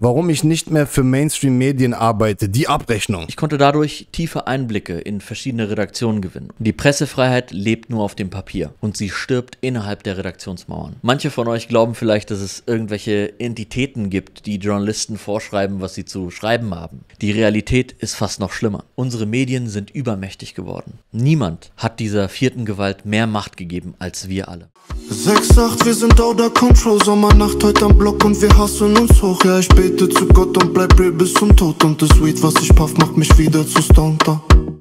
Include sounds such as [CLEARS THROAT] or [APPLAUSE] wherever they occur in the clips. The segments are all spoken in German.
warum ich nicht mehr für Mainstream-Medien arbeite, die Abrechnung. Ich konnte dadurch tiefe Einblicke in verschiedene Redaktionen gewinnen. Die Pressefreiheit lebt nur auf dem Papier und sie stirbt innerhalb der Redaktionsmauern. Manche von euch glauben vielleicht, dass es irgendwelche Entitäten gibt, die Journalisten vorschreiben, was sie zu schreiben haben. Die Realität ist fast noch schlimmer. Unsere Medien sind übermächtig geworden. Niemand hat dieser vierten Gewalt mehr Macht gegeben als wir alle. 6, 8, wir sind out of control, Sommernacht heute am Block und wir hassen uns hoch, ja ich bin bete zu Gott und bleib real bis zum Tod. Und das Weed, was ich puff, macht mich wieder zu Stunter.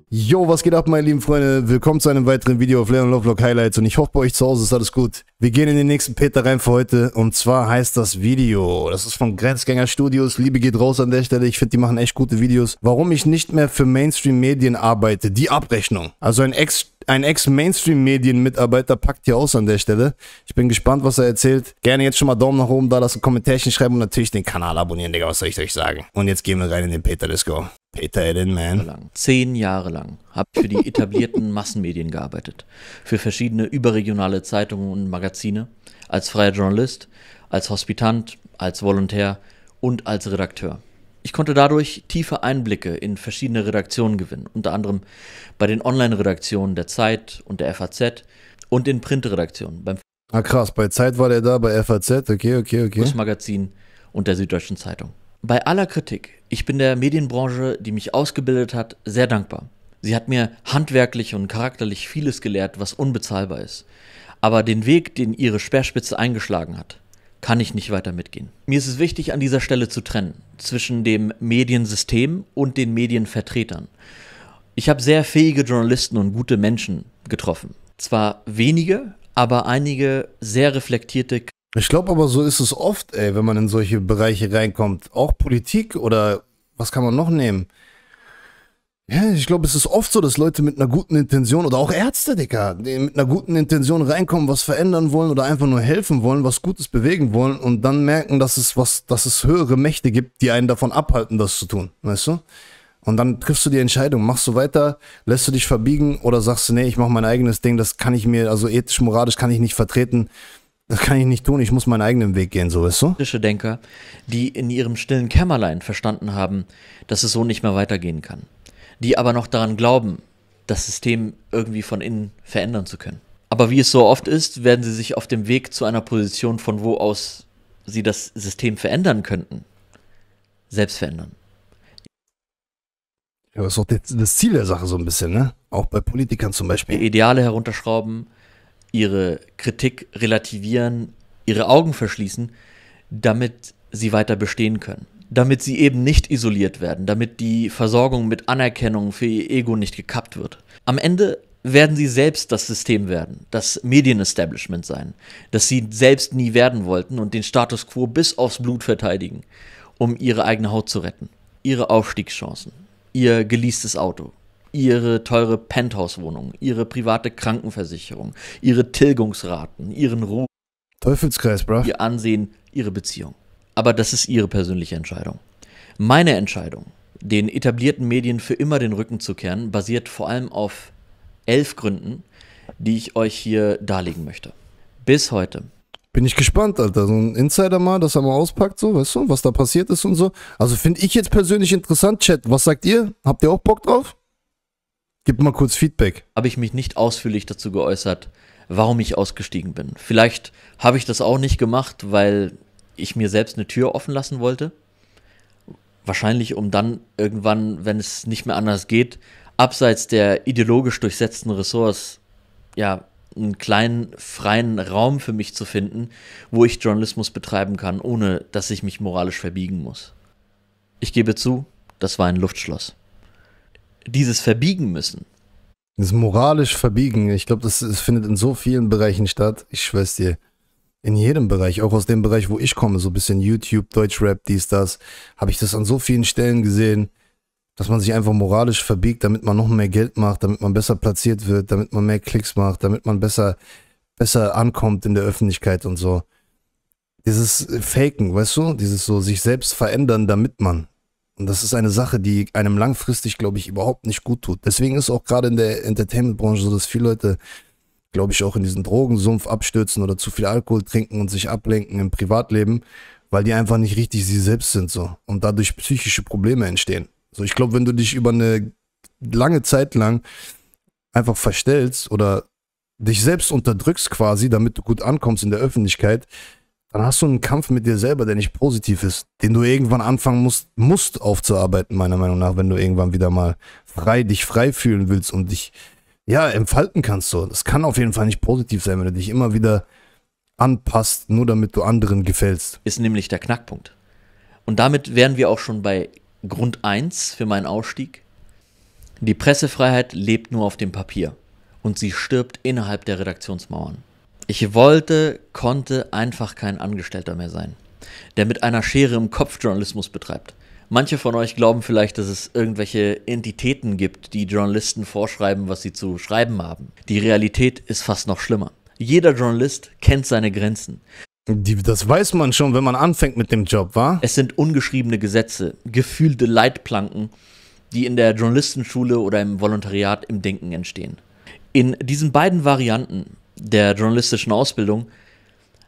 Yo, was geht ab, meine lieben Freunde? Willkommen zu einem weiteren Video auf Leon Lovelock Highlights. Und ich hoffe, bei euch zu Hause ist alles gut. Wir gehen in den nächsten Peter rein für heute und zwar heißt das Video. Das ist von Grenzgänger Studios. Liebe geht raus an der Stelle. Ich finde, die machen echt gute Videos. Warum ich nicht mehr für Mainstream-Medien arbeite, die Abrechnung. Also ein Ex- ein Ex-Mainstream-Medien-Mitarbeiter packt hier aus an der Stelle. Ich bin gespannt, was er erzählt. Gerne jetzt schon mal Daumen nach oben da, lassen, Kommentarchen schreiben und natürlich den Kanal abonnieren, Digga. Was soll ich euch sagen? Und jetzt gehen wir rein in den Peter. Let's go. Peter Edenman. Lang, zehn Jahre lang habe ich für die etablierten [LAUGHS] Massenmedien gearbeitet. Für verschiedene überregionale Zeitungen und Magazine, als freier Journalist, als Hospitant, als Volontär und als Redakteur. Ich konnte dadurch tiefe Einblicke in verschiedene Redaktionen gewinnen, unter anderem bei den Online-Redaktionen der Zeit und der FAZ und den Printredaktionen. Beim ah krass, bei Zeit war der da, bei FAZ, okay, okay, okay. Das Magazin und der Süddeutschen Zeitung. Bei aller Kritik, ich bin der Medienbranche, die mich ausgebildet hat, sehr dankbar. Sie hat mir handwerklich und charakterlich vieles gelehrt, was unbezahlbar ist. Aber den Weg, den ihre Speerspitze eingeschlagen hat, kann ich nicht weiter mitgehen. Mir ist es wichtig, an dieser Stelle zu trennen zwischen dem Mediensystem und den Medienvertretern. Ich habe sehr fähige Journalisten und gute Menschen getroffen. Zwar wenige, aber einige sehr reflektierte, ich glaube aber, so ist es oft, ey, wenn man in solche Bereiche reinkommt. Auch Politik oder was kann man noch nehmen? Ja, ich glaube, es ist oft so, dass Leute mit einer guten Intention oder auch Ärzte, Dicker, die mit einer guten Intention reinkommen, was verändern wollen oder einfach nur helfen wollen, was Gutes bewegen wollen und dann merken, dass es was, dass es höhere Mächte gibt, die einen davon abhalten, das zu tun, weißt du? Und dann triffst du die Entscheidung, machst du weiter, lässt du dich verbiegen oder sagst du, nee, ich mache mein eigenes Ding, das kann ich mir, also ethisch, moralisch kann ich nicht vertreten, das kann ich nicht tun, ich muss meinen eigenen Weg gehen, so weißt du? Kritische Denker, die in ihrem stillen Kämmerlein verstanden haben, dass es so nicht mehr weitergehen kann. Die aber noch daran glauben, das System irgendwie von innen verändern zu können. Aber wie es so oft ist, werden sie sich auf dem Weg zu einer Position, von wo aus sie das System verändern könnten, selbst verändern. Ja, das ist auch das Ziel der Sache so ein bisschen, ne? Auch bei Politikern zum Beispiel. Die Ideale herunterschrauben, ihre Kritik relativieren, ihre Augen verschließen, damit sie weiter bestehen können. Damit sie eben nicht isoliert werden, damit die Versorgung mit Anerkennung für ihr Ego nicht gekappt wird. Am Ende werden sie selbst das System werden, das Medienestablishment sein, das sie selbst nie werden wollten und den Status quo bis aufs Blut verteidigen, um ihre eigene Haut zu retten, ihre Aufstiegschancen, ihr geleastes Auto, ihre teure Penthouse-Wohnung, ihre private Krankenversicherung, ihre Tilgungsraten, ihren Ruhm. Teufelskreis, bruh. Ihr Ansehen, ihre Beziehung. Aber das ist ihre persönliche Entscheidung. Meine Entscheidung, den etablierten Medien für immer den Rücken zu kehren, basiert vor allem auf elf Gründen, die ich euch hier darlegen möchte. Bis heute. Bin ich gespannt, Alter. So ein Insider mal, dass er mal auspackt, so, weißt du, was da passiert ist und so. Also finde ich jetzt persönlich interessant, Chat. Was sagt ihr? Habt ihr auch Bock drauf? Gib mal kurz Feedback. Habe ich mich nicht ausführlich dazu geäußert, warum ich ausgestiegen bin. Vielleicht habe ich das auch nicht gemacht, weil ich mir selbst eine Tür offen lassen wollte. Wahrscheinlich, um dann irgendwann, wenn es nicht mehr anders geht, abseits der ideologisch durchsetzten Ressorts, ja, einen kleinen freien Raum für mich zu finden, wo ich Journalismus betreiben kann, ohne dass ich mich moralisch verbiegen muss. Ich gebe zu, das war ein Luftschloss dieses Verbiegen müssen. Das moralisch Verbiegen, ich glaube, das, das, findet in so vielen Bereichen statt. Ich schwör's dir. In jedem Bereich, auch aus dem Bereich, wo ich komme, so ein bisschen YouTube, Deutschrap, dies, das, habe ich das an so vielen Stellen gesehen, dass man sich einfach moralisch verbiegt, damit man noch mehr Geld macht, damit man besser platziert wird, damit man mehr Klicks macht, damit man besser, besser ankommt in der Öffentlichkeit und so dieses Faken, weißt du? Dieses so sich selbst verändern, damit man. Und das ist eine Sache, die einem langfristig, glaube ich, überhaupt nicht gut tut. Deswegen ist auch gerade in der Entertainment-Branche so, dass viele Leute, glaube ich, auch in diesen Drogensumpf abstürzen oder zu viel Alkohol trinken und sich ablenken im Privatleben, weil die einfach nicht richtig sie selbst sind so und dadurch psychische Probleme entstehen. So, ich glaube, wenn du dich über eine lange Zeit lang einfach verstellst oder dich selbst unterdrückst quasi, damit du gut ankommst in der Öffentlichkeit, dann hast du einen Kampf mit dir selber, der nicht positiv ist, den du irgendwann anfangen musst, musst aufzuarbeiten, meiner Meinung nach, wenn du irgendwann wieder mal frei, dich frei fühlen willst und dich, ja, entfalten kannst so. Das kann auf jeden Fall nicht positiv sein, wenn du dich immer wieder anpasst, nur damit du anderen gefällst. Ist nämlich der Knackpunkt. Und damit wären wir auch schon bei Grund 1 für meinen Ausstieg. Die Pressefreiheit lebt nur auf dem Papier und sie stirbt innerhalb der Redaktionsmauern. Ich wollte, konnte einfach kein Angestellter mehr sein, der mit einer Schere im Kopf Journalismus betreibt. Manche von euch glauben vielleicht, dass es irgendwelche Entitäten gibt, die Journalisten vorschreiben, was sie zu schreiben haben. Die Realität ist fast noch schlimmer. Jeder Journalist kennt seine Grenzen. Die, das weiß man schon, wenn man anfängt mit dem Job, wa? Es sind ungeschriebene Gesetze, gefühlte Leitplanken, die in der Journalistenschule oder im Volontariat im Denken entstehen. In diesen beiden Varianten, der journalistischen Ausbildung,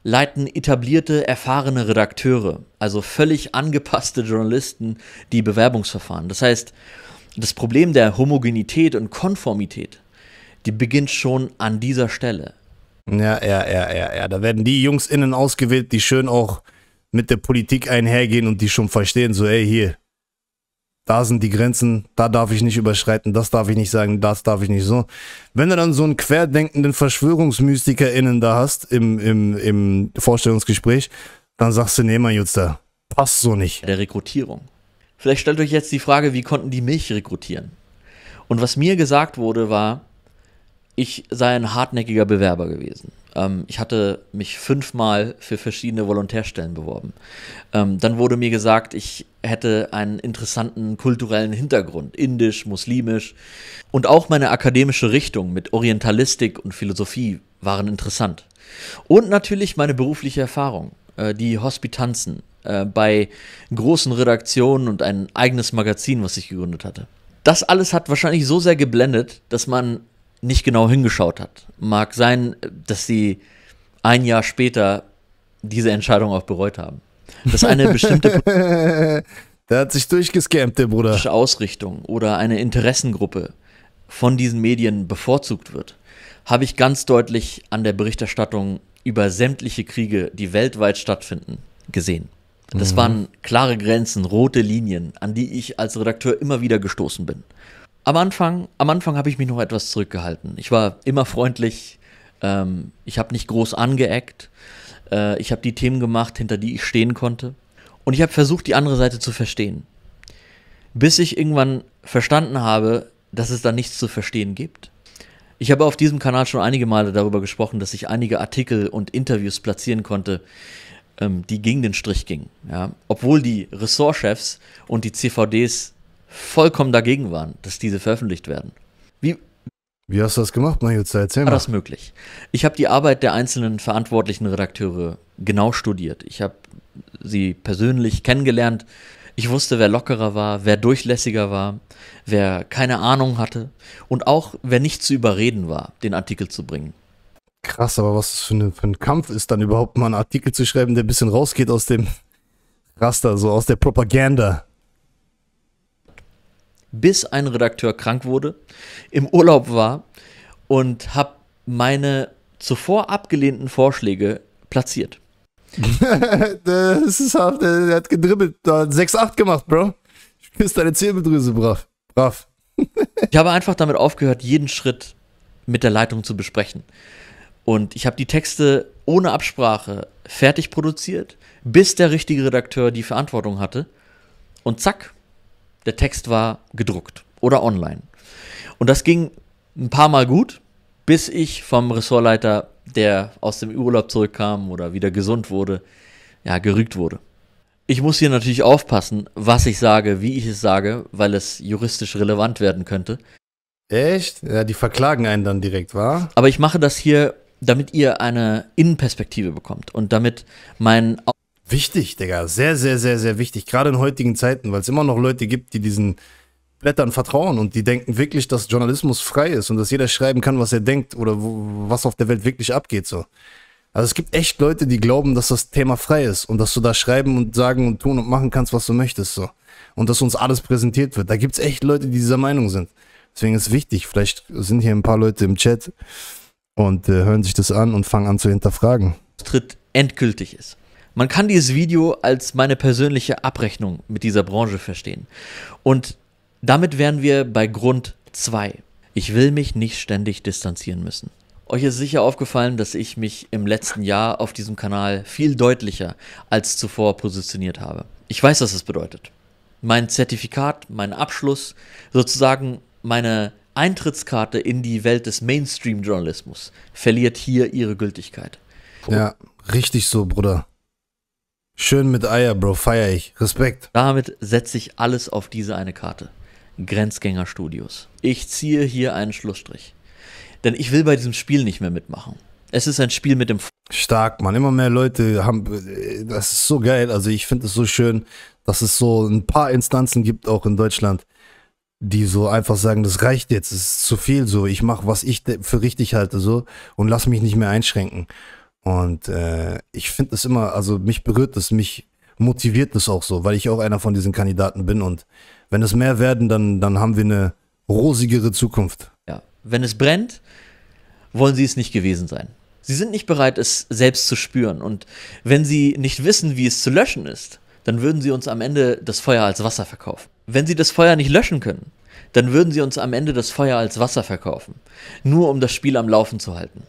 leiten etablierte, erfahrene Redakteure, also völlig angepasste Journalisten, die Bewerbungsverfahren. Das heißt, das Problem der Homogenität und Konformität, die beginnt schon an dieser Stelle. Ja, ja, ja, ja, ja. Da werden die Jungs innen ausgewählt, die schön auch mit der Politik einhergehen und die schon verstehen, so, ey, hier, da sind die Grenzen, da darf ich nicht überschreiten, das darf ich nicht sagen, das darf ich nicht so. Wenn du dann so einen querdenkenden VerschwörungsmystikerInnen da hast im, im, im Vorstellungsgespräch, dann sagst du, nee, mein Jutster, passt so nicht. Der Rekrutierung. Vielleicht stellt euch jetzt die Frage, wie konnten die mich rekrutieren? Und was mir gesagt wurde, war, ich sei ein hartnäckiger Bewerber gewesen. Ähm, ich hatte mich fünfmal für verschiedene Volontärstellen beworben. Ähm, dann wurde mir gesagt, ich hätte einen interessanten kulturellen Hintergrund, indisch, muslimisch. Und auch meine akademische Richtung mit Orientalistik und Philosophie waren interessant. Und natürlich meine berufliche Erfahrung, äh, die Hospitanzen äh, bei großen Redaktionen und ein eigenes Magazin, was ich gegründet hatte. Das alles hat wahrscheinlich so sehr geblendet, dass man nicht genau hingeschaut hat. Mag sein, äh, dass sie ein Jahr später diese Entscheidung auch bereut haben. Dass eine bestimmte [LAUGHS] Der hat sich durchgescampt, der Bruder. Ausrichtung oder eine Interessengruppe von diesen Medien bevorzugt wird, habe ich ganz deutlich an der Berichterstattung über sämtliche Kriege, die weltweit stattfinden, gesehen. Das mhm. waren klare Grenzen, rote Linien, an die ich als Redakteur immer wieder gestoßen bin. Am Anfang, am Anfang habe ich mich noch etwas zurückgehalten. Ich war immer freundlich, ähm, ich habe nicht groß angeeckt, äh, ich habe die Themen gemacht, hinter die ich stehen konnte. Und ich habe versucht, die andere Seite zu verstehen. Bis ich irgendwann verstanden habe, dass es da nichts zu verstehen gibt. Ich habe auf diesem Kanal schon einige Male darüber gesprochen, dass ich einige Artikel und Interviews platzieren konnte, ähm, die gegen den Strich gingen. Ja? Obwohl die Ressortchefs und die CVDs vollkommen dagegen waren, dass diese veröffentlicht werden. Wie, Wie hast du das gemacht, Majutza? Erzähl mal. War das möglich? Ich habe die Arbeit der einzelnen verantwortlichen Redakteure genau studiert. Ich habe sie persönlich kennengelernt. Ich wusste, wer lockerer war, wer durchlässiger war, wer keine Ahnung hatte und auch wer nicht zu überreden war, den Artikel zu bringen. Krass, aber was für, eine, für ein Kampf ist dann überhaupt mal einen Artikel zu schreiben, der ein bisschen rausgeht aus dem Raster, so aus der Propaganda bis ein Redakteur krank wurde, im Urlaub war und habe meine zuvor abgelehnten Vorschläge platziert. [LAUGHS] das ist hart, der hat gedribbelt, da 6-8 gemacht, Bro. Ich küsse deine Zirbeldrüse, brav. brav. [LAUGHS] ich habe einfach damit aufgehört, jeden Schritt mit der Leitung zu besprechen. Und ich habe die Texte ohne Absprache fertig produziert, bis der richtige Redakteur die Verantwortung hatte. Und zack, der Text war gedruckt oder online. Und das ging ein paar Mal gut, bis ich vom Ressortleiter, der aus dem Urlaub zurückkam oder wieder gesund wurde, ja, gerügt wurde. Ich muss hier natürlich aufpassen, was ich sage, wie ich es sage, weil es juristisch relevant werden könnte. Echt? Ja, die verklagen einen dann direkt, wa? Aber ich mache das hier, damit ihr eine Innenperspektive bekommt und damit mein Wichtig, Digga. Sehr, sehr, sehr, sehr wichtig. Gerade in heutigen Zeiten, weil es immer noch Leute gibt, die diesen Blättern vertrauen und die denken wirklich, dass Journalismus frei ist und dass jeder schreiben kann, was er denkt oder wo, was auf der Welt wirklich abgeht. So. Also es gibt echt Leute, die glauben, dass das Thema frei ist und dass du da schreiben und sagen und tun und machen kannst, was du möchtest. So. Und dass uns alles präsentiert wird. Da gibt es echt Leute, die dieser Meinung sind. Deswegen ist es wichtig, vielleicht sind hier ein paar Leute im Chat und äh, hören sich das an und fangen an zu hinterfragen. Tritt endgültig ist. Man kann dieses Video als meine persönliche Abrechnung mit dieser Branche verstehen. Und damit wären wir bei Grund 2. Ich will mich nicht ständig distanzieren müssen. Euch ist sicher aufgefallen, dass ich mich im letzten Jahr auf diesem Kanal viel deutlicher als zuvor positioniert habe. Ich weiß, was es bedeutet. Mein Zertifikat, mein Abschluss, sozusagen meine Eintrittskarte in die Welt des Mainstream-Journalismus verliert hier ihre Gültigkeit. Ja, richtig so, Bruder. Schön mit Eier, Bro, feier ich. Respekt. Damit setze ich alles auf diese eine Karte. Grenzgänger Studios. Ich ziehe hier einen Schlussstrich. Denn ich will bei diesem Spiel nicht mehr mitmachen. Es ist ein Spiel mit dem. Stark, man. Immer mehr Leute haben. Das ist so geil. Also, ich finde es so schön, dass es so ein paar Instanzen gibt, auch in Deutschland, die so einfach sagen: Das reicht jetzt, es ist zu viel so. Ich mache, was ich für richtig halte, so. Und lass mich nicht mehr einschränken. Und äh, ich finde es immer, also mich berührt es, mich motiviert es auch so, weil ich auch einer von diesen Kandidaten bin. Und wenn es mehr werden, dann, dann haben wir eine rosigere Zukunft. Ja, wenn es brennt, wollen sie es nicht gewesen sein. Sie sind nicht bereit, es selbst zu spüren. Und wenn sie nicht wissen, wie es zu löschen ist, dann würden sie uns am Ende das Feuer als Wasser verkaufen. Wenn sie das Feuer nicht löschen können, dann würden sie uns am Ende das Feuer als Wasser verkaufen. Nur um das Spiel am Laufen zu halten.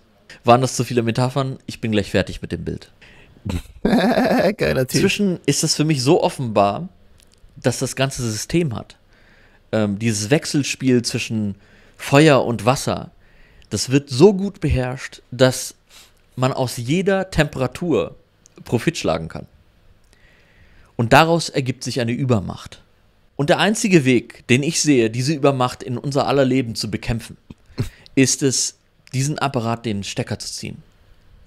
Waren das zu viele Metaphern? Ich bin gleich fertig mit dem Bild. [LAUGHS] Geiler Typ. Inzwischen ist das für mich so offenbar, dass das ganze System hat. Ähm, dieses Wechselspiel zwischen Feuer und Wasser, das wird so gut beherrscht, dass man aus jeder Temperatur Profit schlagen kann. Und daraus ergibt sich eine Übermacht. Und der einzige Weg, den ich sehe, diese Übermacht in unser aller Leben zu bekämpfen, ist es, diesen Apparat den Stecker zu ziehen.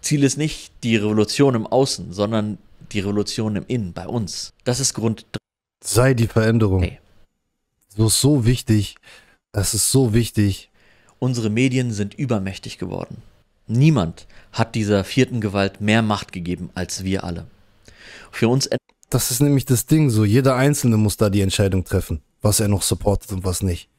Ziel ist nicht die Revolution im Außen, sondern die Revolution im Innen, bei uns. Das ist Grund. Sei die Veränderung. Hey. So, so wichtig. Das ist so wichtig. Unsere Medien sind übermächtig geworden. Niemand hat dieser vierten Gewalt mehr Macht gegeben als wir alle. Für uns. Das ist nämlich das Ding so. Jeder Einzelne muss da die Entscheidung treffen, was er noch supportet und was nicht.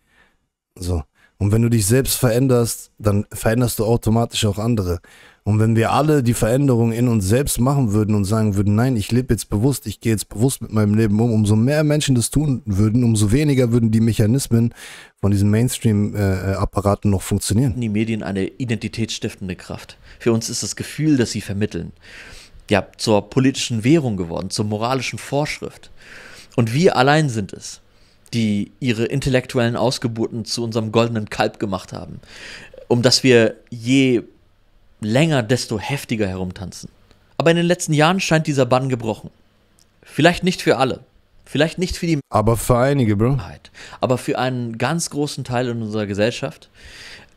So. Und wenn du dich selbst veränderst, dann veränderst du automatisch auch andere. Und wenn wir alle die Veränderung in uns selbst machen würden und sagen würden, nein, ich lebe jetzt bewusst, ich gehe jetzt bewusst mit meinem Leben um, umso mehr Menschen das tun würden, umso weniger würden die Mechanismen von diesen Mainstream-Apparaten noch funktionieren. Die Medien eine identitätsstiftende Kraft. Für uns ist das Gefühl, das sie vermitteln, ja, zur politischen Währung geworden, zur moralischen Vorschrift. Und wir allein sind es die ihre intellektuellen Ausgeburten zu unserem goldenen Kalb gemacht haben, um das wir je länger, desto heftiger herumtanzen. Aber in den letzten Jahren scheint dieser Bann gebrochen. Vielleicht nicht für alle. Vielleicht nicht für die Aber für einige, Bro. Aber für einen ganz großen Teil in unserer Gesellschaft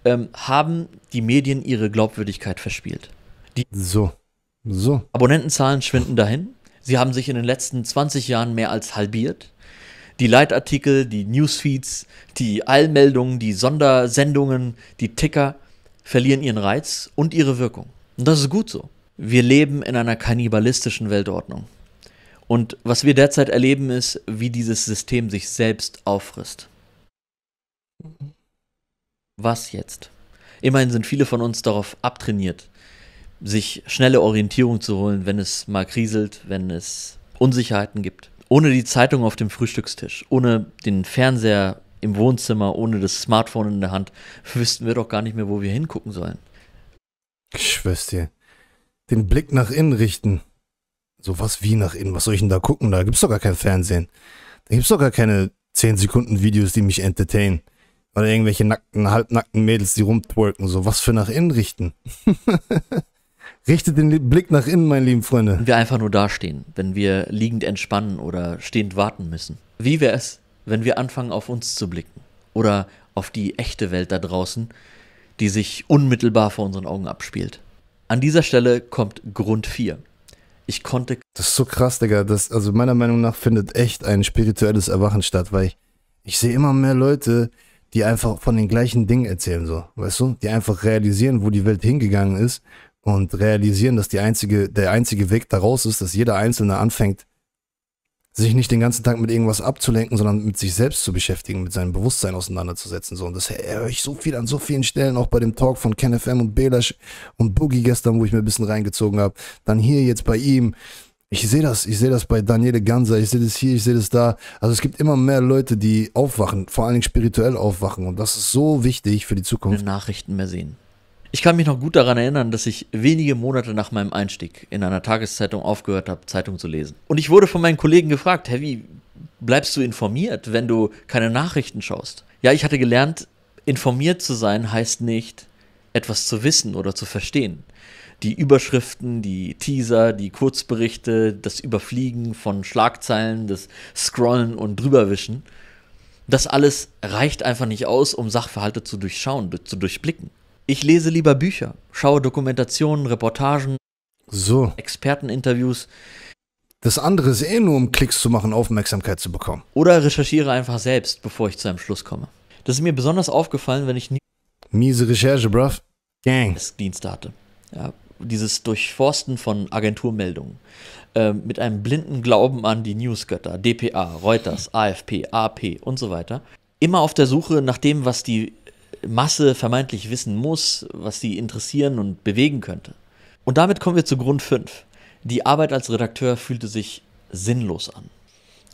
ähm, haben die Medien ihre Glaubwürdigkeit verspielt. Die so. So. Abonnentenzahlen schwinden dahin. Sie haben sich in den letzten 20 Jahren mehr als halbiert die Leitartikel, die Newsfeeds, die Allmeldungen, die Sondersendungen, die Ticker verlieren ihren Reiz und ihre Wirkung. Und das ist gut so. Wir leben in einer kannibalistischen Weltordnung. Und was wir derzeit erleben, ist, wie dieses System sich selbst auffrisst. Was jetzt? Immerhin sind viele von uns darauf abtrainiert, sich schnelle Orientierung zu holen, wenn es mal kriselt, wenn es Unsicherheiten gibt ohne die Zeitung auf dem Frühstückstisch, ohne den Fernseher im Wohnzimmer, ohne das Smartphone in der Hand, wüssten wir doch gar nicht mehr, wo wir hingucken sollen. Ich dir. Den Blick nach innen richten. Sowas wie nach innen. Was soll ich denn da gucken? Da gibt es doch gar kein Fernsehen. Da gibt es doch gar keine 10 Sekunden Videos, die mich entertainen. Oder irgendwelche nackten, halbnackten Mädels, die rumtwerken. So was für nach innen richten. [LAUGHS] Richtet den Blick nach innen, meine lieben Freunde. Wenn wir einfach nur dastehen, wenn wir liegend entspannen oder stehend warten müssen. Wie wäre es, wenn wir anfangen, auf uns zu blicken? Oder auf die echte Welt da draußen, die sich unmittelbar vor unseren Augen abspielt. An dieser Stelle kommt Grund 4. Ich konnte. Das ist so krass, Digga. Das, also meiner Meinung nach findet echt ein spirituelles Erwachen statt, weil ich, ich sehe immer mehr Leute, die einfach von den gleichen Dingen erzählen, so, weißt du? Die einfach realisieren, wo die Welt hingegangen ist und realisieren, dass die einzige, der einzige Weg daraus ist, dass jeder Einzelne anfängt, sich nicht den ganzen Tag mit irgendwas abzulenken, sondern mit sich selbst zu beschäftigen, mit seinem Bewusstsein auseinanderzusetzen. So. Und das höre ich so viel an so vielen Stellen, auch bei dem Talk von Ken FM und Belash und Boogie gestern, wo ich mir ein bisschen reingezogen habe. Dann hier jetzt bei ihm. Ich sehe das, ich sehe das bei Daniele Ganser, ich sehe das hier, ich sehe das da. Also es gibt immer mehr Leute, die aufwachen, vor allen Dingen spirituell aufwachen. Und das ist so wichtig für die Zukunft. Keine Nachrichten mehr sehen. Ich kann mich noch gut daran erinnern, dass ich wenige Monate nach meinem Einstieg in einer Tageszeitung aufgehört habe, Zeitung zu lesen. Und ich wurde von meinen Kollegen gefragt, hey, wie bleibst du informiert, wenn du keine Nachrichten schaust? Ja, ich hatte gelernt, informiert zu sein heißt nicht, etwas zu wissen oder zu verstehen. Die Überschriften, die Teaser, die Kurzberichte, das Überfliegen von Schlagzeilen, das Scrollen und drüberwischen, das alles reicht einfach nicht aus, um Sachverhalte zu durchschauen, zu durchblicken. Ich lese lieber Bücher, schaue Dokumentationen, Reportagen, so. Experteninterviews. Das andere ist eh nur, um Klicks zu machen, Aufmerksamkeit zu bekommen. Oder recherchiere einfach selbst, bevor ich zu einem Schluss komme. Das ist mir besonders aufgefallen, wenn ich nie Miese Recherche, bruv. Gang. Dienste hatte. Ja, dieses Durchforsten von Agenturmeldungen. Äh, mit einem blinden Glauben an die Newsgötter, DPA, Reuters, AFP, AP und so weiter. Immer auf der Suche nach dem, was die Masse vermeintlich wissen muss, was sie interessieren und bewegen könnte. Und damit kommen wir zu Grund 5. Die Arbeit als Redakteur fühlte sich sinnlos an.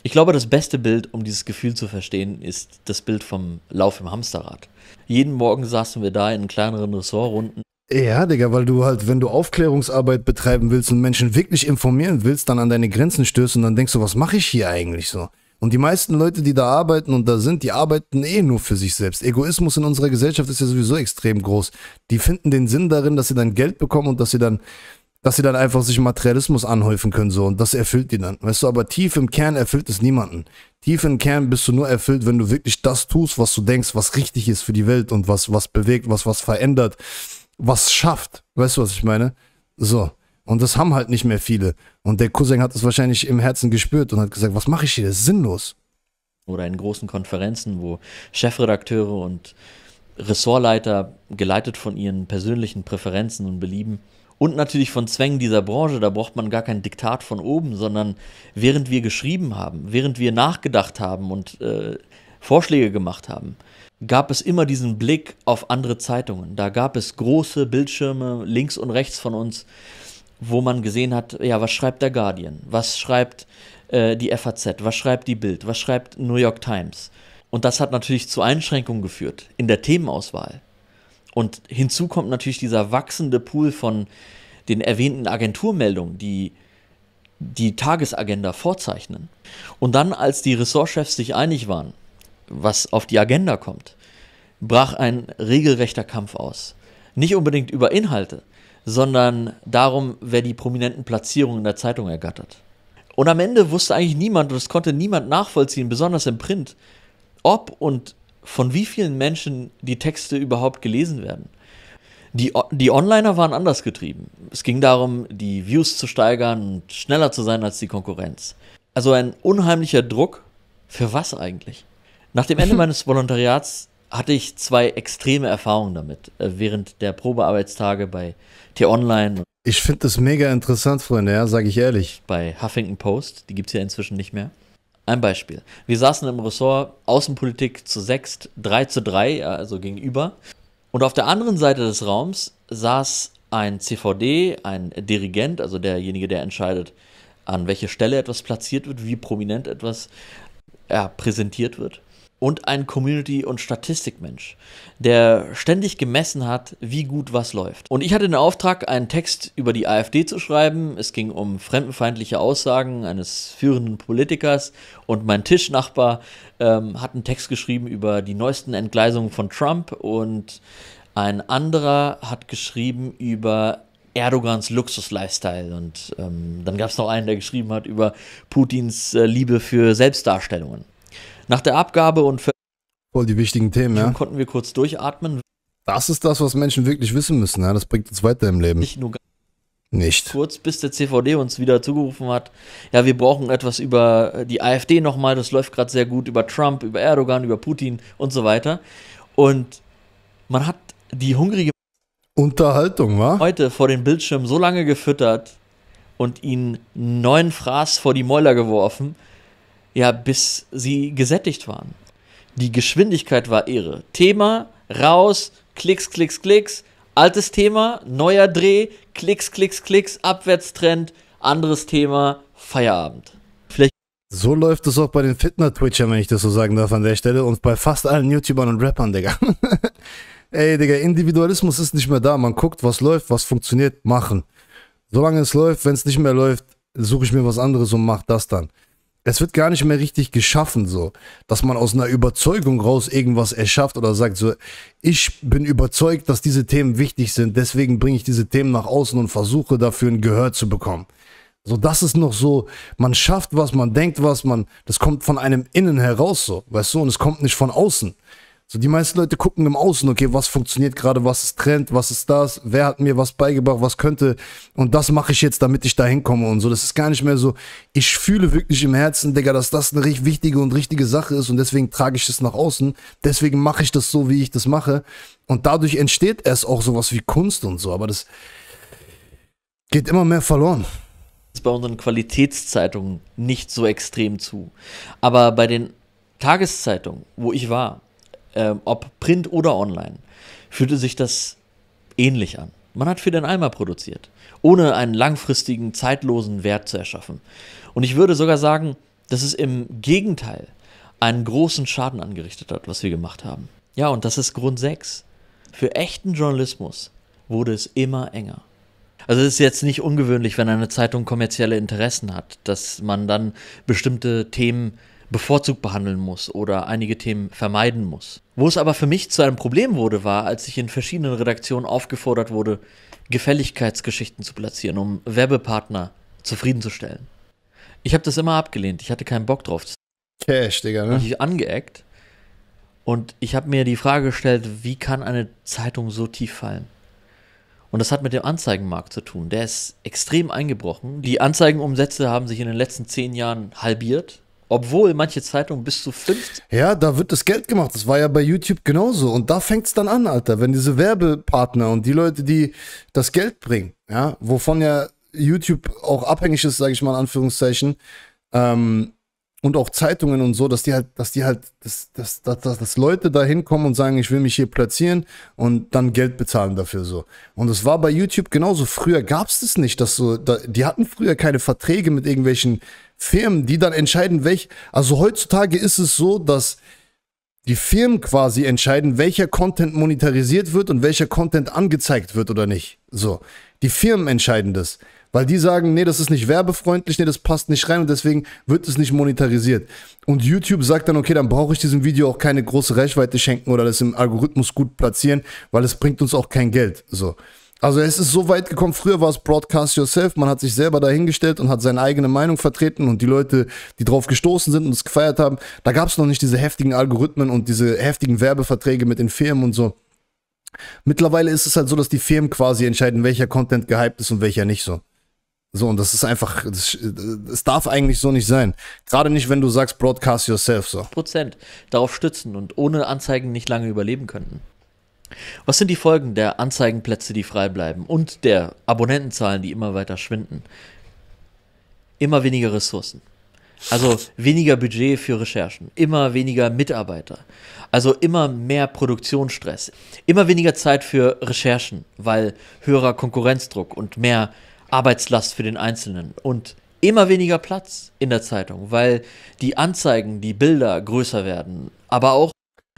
Ich glaube, das beste Bild, um dieses Gefühl zu verstehen, ist das Bild vom Lauf im Hamsterrad. Jeden Morgen saßen wir da in kleineren Ressortrunden. Ja, Digga, weil du halt, wenn du Aufklärungsarbeit betreiben willst und Menschen wirklich informieren willst, dann an deine Grenzen stößt und dann denkst du, was mache ich hier eigentlich so? Und die meisten Leute, die da arbeiten und da sind, die arbeiten eh nur für sich selbst. Egoismus in unserer Gesellschaft ist ja sowieso extrem groß. Die finden den Sinn darin, dass sie dann Geld bekommen und dass sie dann, dass sie dann einfach sich Materialismus anhäufen können so und das erfüllt die dann. Weißt du, aber tief im Kern erfüllt es niemanden. Tief im Kern bist du nur erfüllt, wenn du wirklich das tust, was du denkst, was richtig ist für die Welt und was was bewegt, was was verändert, was schafft. Weißt du, was ich meine? So. Und das haben halt nicht mehr viele. Und der Cousin hat das wahrscheinlich im Herzen gespürt und hat gesagt, was mache ich hier, das ist sinnlos. Oder in großen Konferenzen, wo Chefredakteure und Ressortleiter, geleitet von ihren persönlichen Präferenzen und Belieben, und natürlich von Zwängen dieser Branche, da braucht man gar kein Diktat von oben, sondern während wir geschrieben haben, während wir nachgedacht haben und äh, Vorschläge gemacht haben, gab es immer diesen Blick auf andere Zeitungen. Da gab es große Bildschirme links und rechts von uns, wo man gesehen hat, ja, was schreibt der Guardian, was schreibt äh, die FAZ, was schreibt die Bild, was schreibt New York Times. Und das hat natürlich zu Einschränkungen geführt in der Themenauswahl. Und hinzu kommt natürlich dieser wachsende Pool von den erwähnten Agenturmeldungen, die die Tagesagenda vorzeichnen. Und dann, als die Ressortchefs sich einig waren, was auf die Agenda kommt, brach ein regelrechter Kampf aus. Nicht unbedingt über Inhalte, sondern darum, wer die prominenten Platzierungen in der Zeitung ergattert. Und am Ende wusste eigentlich niemand, und es konnte niemand nachvollziehen, besonders im Print, ob und von wie vielen Menschen die Texte überhaupt gelesen werden. Die, die Onliner waren anders getrieben. Es ging darum, die Views zu steigern und schneller zu sein als die Konkurrenz. Also ein unheimlicher Druck. Für was eigentlich? Nach dem Ende [LAUGHS] meines Volontariats hatte ich zwei extreme Erfahrungen damit äh, während der Probearbeitstage bei T-Online. Ich finde das mega interessant, Freunde, ja, sage ich ehrlich. Bei Huffington Post, die gibt es ja inzwischen nicht mehr. Ein Beispiel. Wir saßen im Ressort Außenpolitik zu sechst, 3 zu 3, äh, also gegenüber. Und auf der anderen Seite des Raums saß ein CVD, ein Dirigent, also derjenige, der entscheidet, an welche Stelle etwas platziert wird, wie prominent etwas ja, äh, präsentiert wird und ein Community- und Statistikmensch, der ständig gemessen hat, wie gut was läuft. Und ich hatte den Auftrag, einen Text über die AfD zu schreiben. Es ging um fremdenfeindliche Aussagen eines führenden Politikers und mein Tischnachbar ähm, hat einen Text geschrieben über die neuesten Entgleisungen von Trump und ein anderer hat geschrieben über Erdogans Luxus-Lifestyle. Und ähm, dann gab es noch einen, der geschrieben hat über Putins äh, Liebe für Selbstdarstellungen. Nach der Abgabe und Voll die wichtigen Themen, ja. konnten wir kurz durchatmen. Das ist das, was Menschen wirklich wissen müssen. Ja? Das bringt uns weiter im Leben. Nicht nur nicht. Kurz bis der CVD uns wieder zugerufen hat, ja, wir brauchen etwas über äh, die AfD nochmal, das läuft gerade sehr gut, über Trump, über Erdogan, über Putin und so weiter. Und man hat die hungrige Unterhaltung, wa? Heute vor den Bildschirm so lange gefüttert und ihnen neuen Fraß vor die Mäuler geworfen, ja, bis sie gesättigt waren. Die Geschwindigkeit war irre. Thema, raus, Klicks, Klicks, Klicks, altes Thema, neuer Dreh, Klicks, Klicks, Klicks, Abwärtstrend, anderes Thema, Feierabend. Vielleicht so läuft es auch bei den Fitner-Twitchern, wenn ich das so sagen darf an der Stelle, und bei fast allen YouTubern und Rappern, Digga. [LAUGHS] Ey, Digga, Individualismus ist nicht mehr da. Man guckt, was läuft, was funktioniert, machen. Solange es läuft, wenn es nicht mehr läuft, suche ich mir was anderes und mache das dann es wird gar nicht mehr richtig geschaffen, so. Dass man aus einer Überzeugung raus irgendwas erschafft oder sagt, so, ich bin überzeugt, dass diese Themen wichtig sind, deswegen bringe ich diese Themen nach außen und versuche dafür ein Gehör zu bekommen. So, das ist noch so, man schafft was, man denkt was, man, das kommt von einem innen heraus, so, weißt du, und es kommt nicht von außen. So, die meisten Leute gucken im Außen, okay, was funktioniert gerade, was ist Trend, was ist das, wer hat mir was beigebracht, was könnte und das mache ich jetzt, damit ich da hinkomme und so. Das ist gar nicht mehr so, ich fühle wirklich im Herzen, Digga, dass das eine richtig wichtige und richtige Sache ist und deswegen trage ich das nach außen, deswegen mache ich das so, wie ich das mache und dadurch entsteht erst auch sowas wie Kunst und so, aber das geht immer mehr verloren Ist bei unseren Qualitätszeitungen nicht so extrem zu. Aber bei den Tageszeitungen, wo ich war, äh, ob print oder online, fühlte sich das ähnlich an. Man hat für den Eimer produziert, ohne einen langfristigen, zeitlosen Wert zu erschaffen. Und ich würde sogar sagen, dass es im Gegenteil einen großen Schaden angerichtet hat, was wir gemacht haben. Ja, und das ist Grund 6. Für echten Journalismus wurde es immer enger. Also es ist jetzt nicht ungewöhnlich, wenn eine Zeitung kommerzielle Interessen hat, dass man dann bestimmte Themen bevorzugt behandeln muss oder einige Themen vermeiden muss. Wo es aber für mich zu einem Problem wurde, war, als ich in verschiedenen Redaktionen aufgefordert wurde, Gefälligkeitsgeschichten zu platzieren, um Werbepartner zufriedenzustellen. Ich habe das immer abgelehnt, ich hatte keinen Bock drauf. Cash, Digga, ne? Und ich angeeckt. Und ich habe mir die Frage gestellt, wie kann eine Zeitung so tief fallen? Und das hat mit dem Anzeigenmarkt zu tun. Der ist extrem eingebrochen. Die Anzeigenumsätze haben sich in den letzten zehn Jahren halbiert. Obwohl manche Zeitungen bis zu 50. Ja, da wird das Geld gemacht. Das war ja bei YouTube genauso. Und da fängt es dann an, Alter. Wenn diese Werbepartner und die Leute, die das Geld bringen, ja, wovon ja YouTube auch abhängig ist, sage ich mal in Anführungszeichen, ähm, und auch Zeitungen und so, dass die halt, dass die halt, dass, dass, dass, dass Leute da hinkommen und sagen, ich will mich hier platzieren und dann Geld bezahlen dafür so. Und es war bei YouTube genauso. Früher gab es das nicht, dass so, da, die hatten früher keine Verträge mit irgendwelchen Firmen, die dann entscheiden, welch. Also heutzutage ist es so, dass die Firmen quasi entscheiden, welcher Content monetarisiert wird und welcher Content angezeigt wird oder nicht. So. Die Firmen entscheiden das. Weil die sagen, nee, das ist nicht werbefreundlich, nee, das passt nicht rein und deswegen wird es nicht monetarisiert. Und YouTube sagt dann, okay, dann brauche ich diesem Video auch keine große Reichweite schenken oder das im Algorithmus gut platzieren, weil es bringt uns auch kein Geld. So. Also es ist so weit gekommen, früher war es Broadcast Yourself, man hat sich selber dahingestellt und hat seine eigene Meinung vertreten und die Leute, die drauf gestoßen sind und es gefeiert haben, da gab es noch nicht diese heftigen Algorithmen und diese heftigen Werbeverträge mit den Firmen und so. Mittlerweile ist es halt so, dass die Firmen quasi entscheiden, welcher Content gehypt ist und welcher nicht so. So, und das ist einfach, das, das darf eigentlich so nicht sein. Gerade nicht, wenn du sagst, broadcast yourself so. Prozent darauf stützen und ohne Anzeigen nicht lange überleben könnten. Was sind die Folgen der Anzeigenplätze, die frei bleiben und der Abonnentenzahlen, die immer weiter schwinden? Immer weniger Ressourcen. Also weniger Budget für Recherchen, immer weniger Mitarbeiter, also immer mehr Produktionsstress, immer weniger Zeit für Recherchen, weil höherer Konkurrenzdruck und mehr Arbeitslast für den Einzelnen und immer weniger Platz in der Zeitung, weil die Anzeigen, die Bilder größer werden, aber auch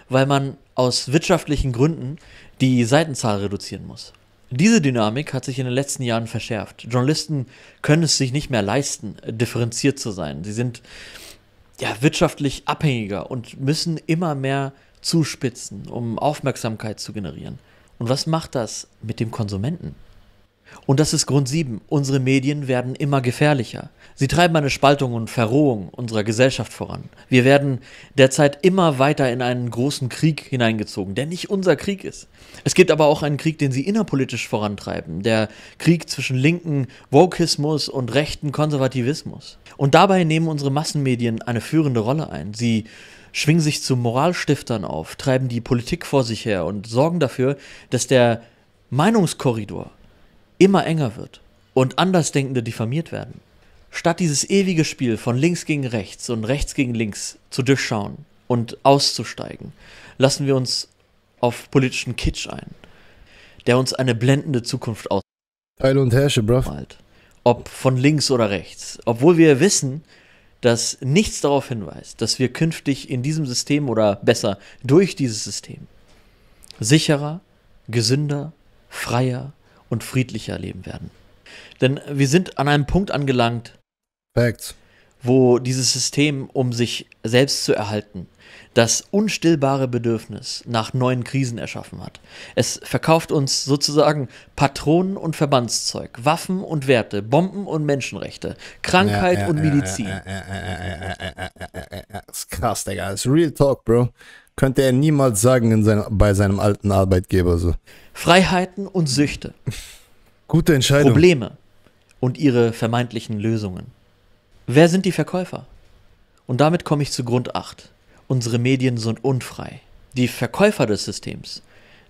weil man aus wirtschaftlichen Gründen die Seitenzahl reduzieren muss. Diese Dynamik hat sich in den letzten Jahren verschärft. Journalisten können es sich nicht mehr leisten, differenziert zu sein. Sie sind ja, wirtschaftlich abhängiger und müssen immer mehr zuspitzen, um Aufmerksamkeit zu generieren. Und was macht das mit dem Konsumenten? Und das ist Grund 7. Unsere Medien werden immer gefährlicher. Sie treiben eine Spaltung und Verrohung unserer Gesellschaft voran. Wir werden derzeit immer weiter in einen großen Krieg hineingezogen, der nicht unser Krieg ist. Es gibt aber auch einen Krieg, den sie innerpolitisch vorantreiben. Der Krieg zwischen linken Wokismus und rechten Konservativismus. Und dabei nehmen unsere Massenmedien eine führende Rolle ein. Sie schwingen sich zu Moralstiftern auf, treiben die Politik vor sich her und sorgen dafür, dass der Meinungskorridor immer enger wird und Andersdenkende diffamiert werden. Statt dieses ewige Spiel von links gegen rechts und rechts gegen links zu durchschauen und auszusteigen, lassen wir uns auf politischen Kitsch ein, der uns eine blendende Zukunft aus. Heil und Herrsche, bruv. Ob von links oder rechts. Obwohl wir wissen, dass nichts darauf hinweist, dass wir künftig in diesem System oder besser durch dieses System sicherer, gesünder, freier und friedlicher leben werden. Denn wir sind an einem Punkt angelangt, Facts. wo dieses System, um sich selbst zu erhalten, das unstillbare Bedürfnis nach neuen Krisen erschaffen hat. Es verkauft uns sozusagen Patronen und Verbandszeug, Waffen und Werte, Bomben und Menschenrechte, Krankheit und Medizin. Das ist krass, Digga. Das ist Real Talk, Bro könnte er niemals sagen sein, bei seinem alten Arbeitgeber so. Freiheiten und Süchte. Gute Entscheidung. Probleme und ihre vermeintlichen Lösungen. Wer sind die Verkäufer? Und damit komme ich zu Grund 8. Unsere Medien sind unfrei. Die Verkäufer des Systems,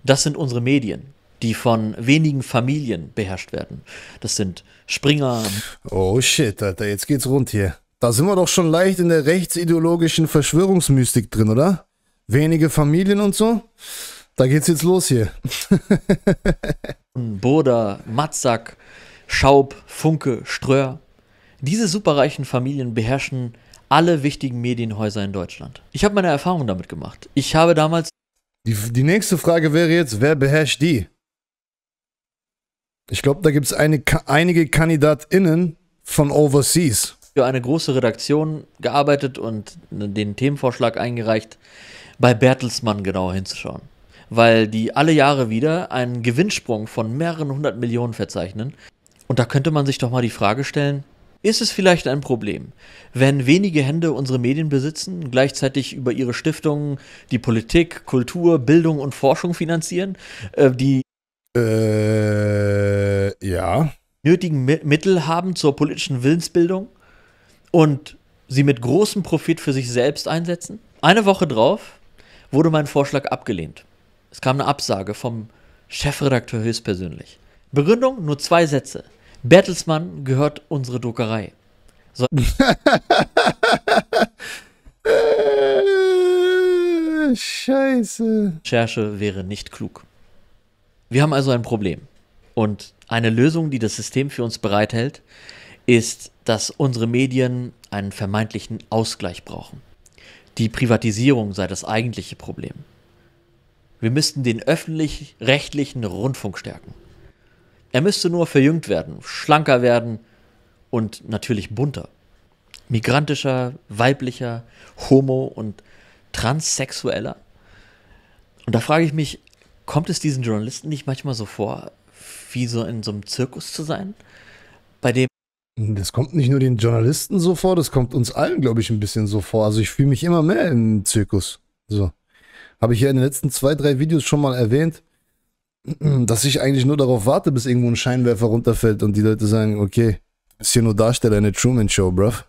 das sind unsere Medien, die von wenigen Familien beherrscht werden. Das sind Springer. Oh shit, Alter, jetzt geht's rund hier. Da sind wir doch schon leicht in der rechtsideologischen Verschwörungsmystik drin, oder? wenige Familien und so. Da geht's jetzt los hier. [LAUGHS] Burda, Matzak, Schaub, Funke, Ströhr. Diese superreichen Familien beherrschen alle wichtigen Medienhäuser in Deutschland. Ich habe meine Erfahrungen damit gemacht. Ich habe damals. Die, die nächste Frage wäre jetzt: Wer beherrscht die? Ich glaube, da gibt es einige KandidatInnen von Overseas. Für eine große Redaktion gearbeitet und den Themenvorschlag eingereicht bei Bertelsmann genauer hinzuschauen. Weil die alle Jahre wieder einen Gewinnsprung von mehreren hundert Millionen verzeichnen. Und da könnte man sich doch mal die Frage stellen, ist es vielleicht ein Problem, wenn wenige Hände unsere Medien besitzen, gleichzeitig über ihre Stiftungen die Politik, Kultur, Bildung und Forschung finanzieren, äh, die äh, ja. nötigen Mittel haben zur politischen Willensbildung und sie mit großem Profit für sich selbst einsetzen? Eine Woche drauf wurde mein Vorschlag abgelehnt. Es kam eine Absage vom Chefredakteur höchstpersönlich. Begründung nur zwei Sätze. Bertelsmann gehört unsere Druckerei. So [LAUGHS] Scheiße. Recherche wäre nicht klug. Wir haben also ein Problem. Und eine Lösung, die das System für uns bereithält, ist, dass unsere Medien einen vermeintlichen Ausgleich brauchen die Privatisierung sei das eigentliche Problem. Wir müssten den öffentlich-rechtlichen Rundfunk stärken. Er müsste nur verjüngt werden, schlanker werden und natürlich bunter. Migrantischer, weiblicher, homo- und transsexueller. Und da frage ich mich, kommt es diesen Journalisten nicht manchmal so vor, wie so in so einem Zirkus zu sein, bei dem das kommt nicht nur den Journalisten so vor, das kommt uns allen, glaube ich, ein bisschen so vor. Also ich fühle mich immer mehr im Zirkus. So. Habe ich ja in den letzten zwei, drei Videos schon mal erwähnt, [CLEARS THROAT] dass ich eigentlich nur darauf warte, bis irgendwo ein Scheinwerfer runterfällt und die Leute sagen, okay, ist hier nur Darsteller eine Truman Show, bruv.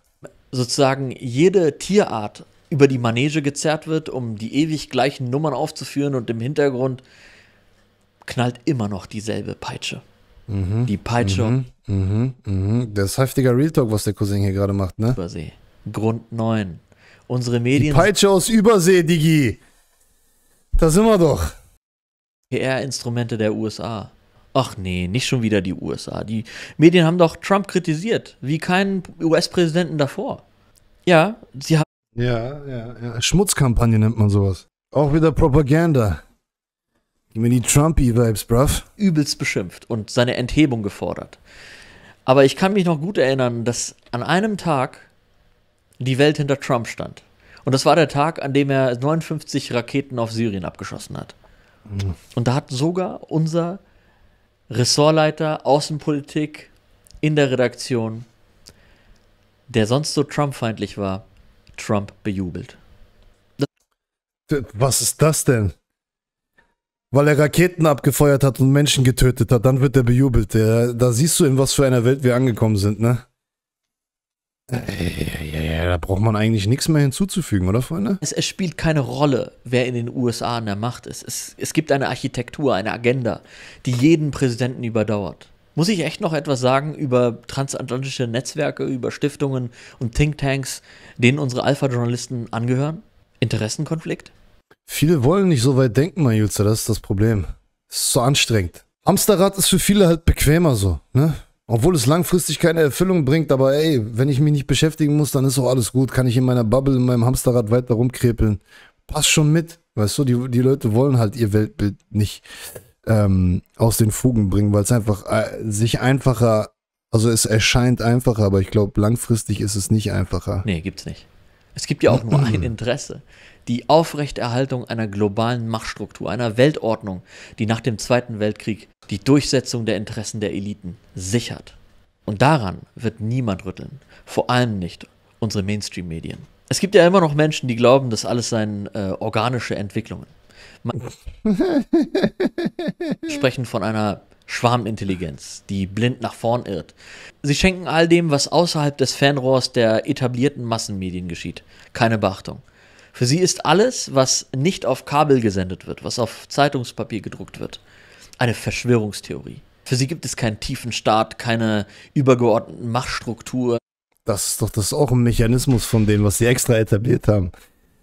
Sozusagen jede Tierart über die Manege gezerrt wird, um die ewig gleichen Nummern aufzuführen und im Hintergrund knallt immer noch dieselbe Peitsche. Mhm. Die Peitsche mhm. Mhm, mh. Das ist heftiger Real Talk, was der Cousin hier gerade macht, ne? Übersee. Grund 9. Unsere Medien. Die Peitsche aus Übersee, Digi. Da sind wir doch. PR-Instrumente der USA. Ach nee, nicht schon wieder die USA. Die Medien haben doch Trump kritisiert, wie keinen US-Präsidenten davor. Ja, sie haben. Ja, ja, ja. Schmutzkampagne nennt man sowas. Auch wieder Propaganda. Gib mir die Trumpy-Vibes, bruv. Übelst beschimpft und seine Enthebung gefordert. Aber ich kann mich noch gut erinnern, dass an einem Tag die Welt hinter Trump stand. Und das war der Tag, an dem er 59 Raketen auf Syrien abgeschossen hat. Mhm. Und da hat sogar unser Ressortleiter Außenpolitik in der Redaktion, der sonst so Trump-feindlich war, Trump bejubelt. Was ist das denn? weil er Raketen abgefeuert hat und Menschen getötet hat, dann wird er bejubelt. Der, da siehst du, in was für einer Welt wir angekommen sind, ne? Äh, ja, ja, ja, da braucht man eigentlich nichts mehr hinzuzufügen, oder Freunde? Es, es, spielt keine Rolle, wer in den USA an der Macht ist. Es, es gibt eine Architektur, eine Agenda, die jeden Präsidenten überdauert. Muss ich echt noch etwas sagen über transatlantische Netzwerke, über Stiftungen und Thinktanks, denen unsere Alpha-Journalisten angehören? Interessenkonflikt? Viele wollen nicht so weit denken, mein Jutzer, das ist das Problem. Das ist so anstrengend. Hamsterrad ist für viele halt bequemer so, ne? Obwohl es langfristig keine Erfüllung bringt, aber ey, wenn ich mich nicht beschäftigen muss, dann ist auch alles gut. Kann ich in meiner Bubble, in meinem Hamsterrad weiter rumkrepeln. Passt schon mit. Weißt du, die, die Leute wollen halt ihr Weltbild nicht ähm, aus den Fugen bringen, weil es einfach äh, sich einfacher, also es erscheint einfacher, aber ich glaube, langfristig ist es nicht einfacher. Nee, gibt's nicht. Es gibt ja auch nur [CLEARS THROAT] ein Interesse die Aufrechterhaltung einer globalen Machtstruktur, einer Weltordnung, die nach dem Zweiten Weltkrieg die Durchsetzung der Interessen der Eliten sichert. Und daran wird niemand rütteln, vor allem nicht unsere Mainstream-Medien. Es gibt ja immer noch Menschen, die glauben, das alles seien äh, organische Entwicklungen. Man [LAUGHS] sprechen von einer Schwarmintelligenz, die blind nach vorn irrt. Sie schenken all dem, was außerhalb des Fernrohrs der etablierten Massenmedien geschieht, keine Beachtung. Für sie ist alles, was nicht auf Kabel gesendet wird, was auf Zeitungspapier gedruckt wird, eine Verschwörungstheorie. Für sie gibt es keinen tiefen Staat, keine übergeordneten Machtstruktur. Das ist doch das ist auch ein Mechanismus von dem, was sie extra etabliert haben.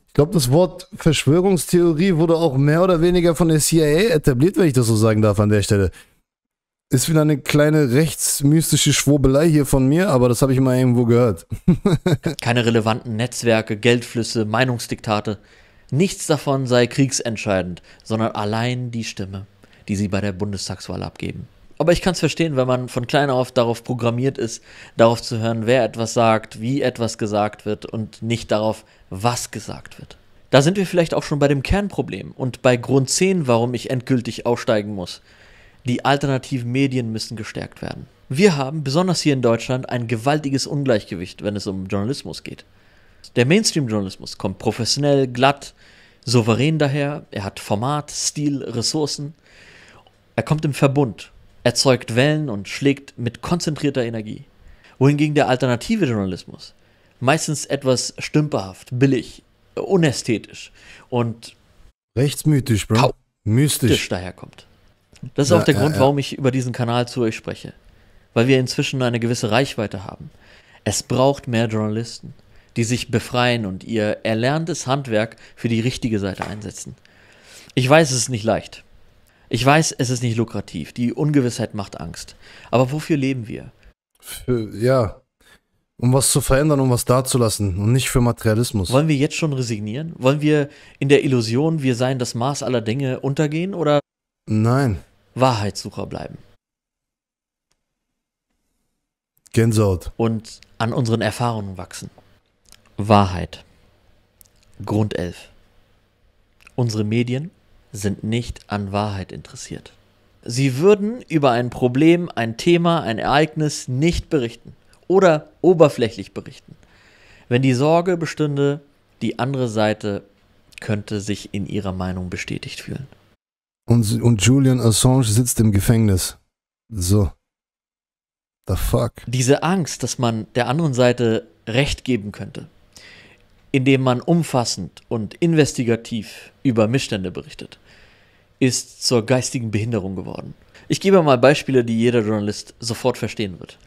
Ich glaube, das Wort Verschwörungstheorie wurde auch mehr oder weniger von der CIA etabliert, wenn ich das so sagen darf an der Stelle. Ist wieder eine kleine rechtsmystische Schwurbelei hier von mir, aber das habe ich mal irgendwo gehört. [LAUGHS] Keine relevanten Netzwerke, Geldflüsse, Meinungsdiktate. Nichts davon sei kriegsentscheidend, sondern allein die Stimme, die sie bei der Bundestagswahl abgeben. Aber ich kann es verstehen, wenn man von klein auf darauf programmiert ist, darauf zu hören, wer etwas sagt, wie etwas gesagt wird und nicht darauf, was gesagt wird. Da sind wir vielleicht auch schon bei dem Kernproblem und bei Grund 10, warum ich endgültig aussteigen muss. Die alternativen Medien müssen gestärkt werden. Wir haben, besonders hier in Deutschland, ein gewaltiges Ungleichgewicht, wenn es um Journalismus geht. Der Mainstream-Journalismus kommt professionell, glatt, souverän daher. Er hat Format, Stil, Ressourcen. Er kommt im Verbund, erzeugt Wellen und schlägt mit konzentrierter Energie. Wohingegen der alternative Journalismus meistens etwas stümperhaft, billig, unästhetisch und rechtsmythisch, Bro. mystisch daherkommt. Das ist ja, auch der ja, Grund, ja. warum ich über diesen Kanal zu euch spreche. Weil wir inzwischen eine gewisse Reichweite haben. Es braucht mehr Journalisten, die sich befreien und ihr erlerntes Handwerk für die richtige Seite einsetzen. Ich weiß, es ist nicht leicht. Ich weiß, es ist nicht lukrativ. Die Ungewissheit macht Angst. Aber wofür leben wir? Für, ja, um was zu verändern, um was dazulassen und nicht für Materialismus. Wollen wir jetzt schon resignieren? Wollen wir in der Illusion, wir seien das Maß aller Dinge, untergehen oder? Nein. Wahrheitssucher bleiben. Gänsehaut. Und an unseren Erfahrungen wachsen. Wahrheit. Grund 11. Unsere Medien sind nicht an Wahrheit interessiert. Sie würden über ein Problem, ein Thema, ein Ereignis nicht berichten oder oberflächlich berichten, wenn die Sorge bestünde, die andere Seite könnte sich in ihrer Meinung bestätigt fühlen. Und, und Julian Assange sitzt im Gefängnis. So. The fuck. Diese Angst, dass man der anderen Seite Recht geben könnte, indem man umfassend und investigativ über Missstände berichtet, ist zur geistigen Behinderung geworden. Ich gebe mal Beispiele, die jeder Journalist sofort verstehen wird.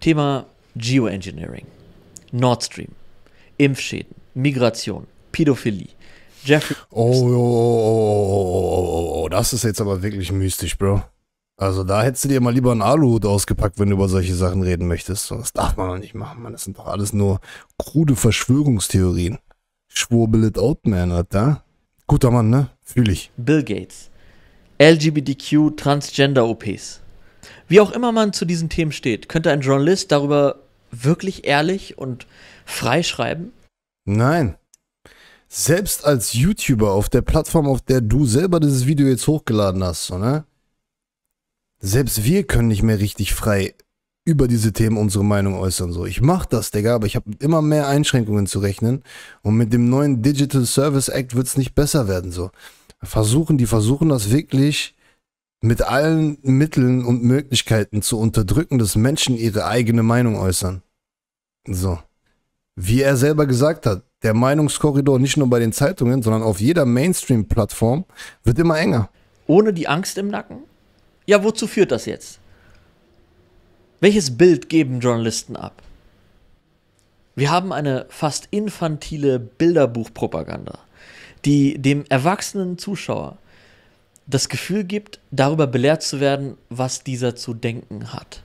Thema Geoengineering, Nord Stream, Impfschäden, Migration, Pädophilie, Jeffrey. Oh, oh, oh, oh, oh, das ist jetzt aber wirklich mystisch, Bro. Also da hättest du dir mal lieber einen Aluhut ausgepackt, wenn du über solche Sachen reden möchtest. Das darf man doch nicht machen, man. Das sind doch alles nur krude Verschwörungstheorien. Schwurbel it out, man, Alter. Guter Mann, ne? Fühl ich. Bill Gates. LGBTQ Transgender OPs. Wie auch immer man zu diesen Themen steht, könnte ein Journalist darüber wirklich ehrlich und frei schreiben? Nein selbst als YouTuber auf der Plattform, auf der du selber dieses Video jetzt hochgeladen hast, so, ne? Selbst wir können nicht mehr richtig frei über diese Themen unsere Meinung äußern. So, ich mach das, Digga, aber ich habe immer mehr Einschränkungen zu rechnen. Und mit dem neuen Digital Service Act wird's nicht besser werden. So, versuchen, die versuchen das wirklich mit allen Mitteln und Möglichkeiten zu unterdrücken, dass Menschen ihre eigene Meinung äußern. So. Wie er selber gesagt hat, der Meinungskorridor nicht nur bei den Zeitungen, sondern auf jeder Mainstream-Plattform wird immer enger. Ohne die Angst im Nacken? Ja, wozu führt das jetzt? Welches Bild geben Journalisten ab? Wir haben eine fast infantile Bilderbuchpropaganda, die dem erwachsenen Zuschauer das Gefühl gibt, darüber belehrt zu werden, was dieser zu denken hat.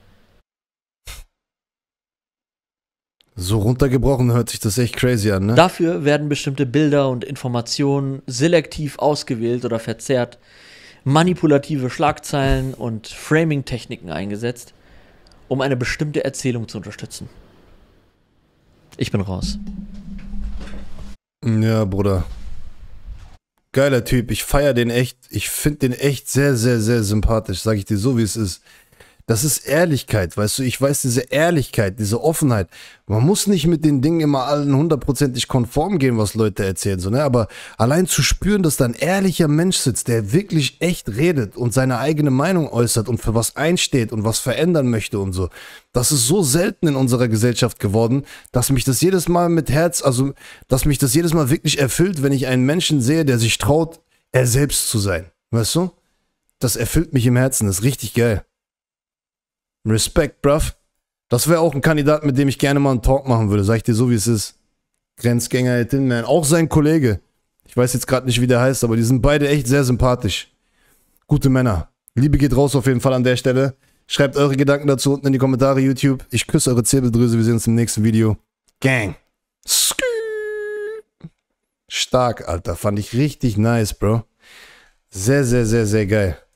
So runtergebrochen hört sich das echt crazy an, ne? Dafür werden bestimmte Bilder und Informationen selektiv ausgewählt oder verzerrt, manipulative Schlagzeilen und Framing-Techniken eingesetzt, um eine bestimmte Erzählung zu unterstützen. Ich bin raus. Ja, Bruder. Geiler Typ, ich feier den echt. Ich finde den echt sehr, sehr, sehr sympathisch, sag ich dir so, wie es ist. Das ist Ehrlichkeit, weißt du. Ich weiß diese Ehrlichkeit, diese Offenheit. Man muss nicht mit den Dingen immer allen hundertprozentig konform gehen, was Leute erzählen, so, ne? Aber allein zu spüren, dass da ein ehrlicher Mensch sitzt, der wirklich echt redet und seine eigene Meinung äußert und für was einsteht und was verändern möchte und so. Das ist so selten in unserer Gesellschaft geworden, dass mich das jedes Mal mit Herz, also, dass mich das jedes Mal wirklich erfüllt, wenn ich einen Menschen sehe, der sich traut, er selbst zu sein. Weißt du? Das erfüllt mich im Herzen, das ist richtig geil. Respekt, bruv. Das wäre auch ein Kandidat, mit dem ich gerne mal einen Talk machen würde. Sag ich dir so, wie es ist. Grenzgänger Ed Hinman. Auch sein Kollege. Ich weiß jetzt gerade nicht, wie der heißt, aber die sind beide echt sehr sympathisch. Gute Männer. Liebe geht raus auf jeden Fall an der Stelle. Schreibt eure Gedanken dazu unten in die Kommentare, YouTube. Ich küsse eure Zirbeldrüse. Wir sehen uns im nächsten Video. Gang. Skü. Stark, Alter. Fand ich richtig nice, Bro. Sehr, sehr, sehr, sehr geil.